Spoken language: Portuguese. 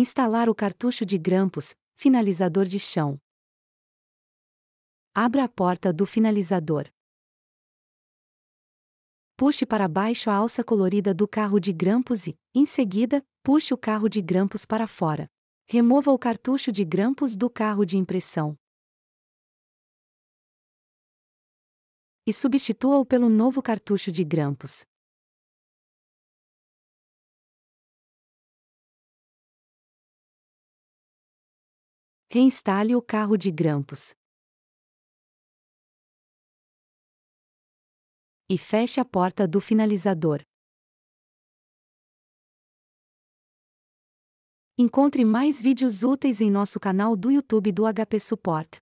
Instalar o cartucho de grampos, finalizador de chão. Abra a porta do finalizador. Puxe para baixo a alça colorida do carro de grampos e, em seguida, puxe o carro de grampos para fora. Remova o cartucho de grampos do carro de impressão. E substitua-o pelo novo cartucho de grampos. Reinstale o carro de grampos. E feche a porta do finalizador. Encontre mais vídeos úteis em nosso canal do YouTube do HP Support.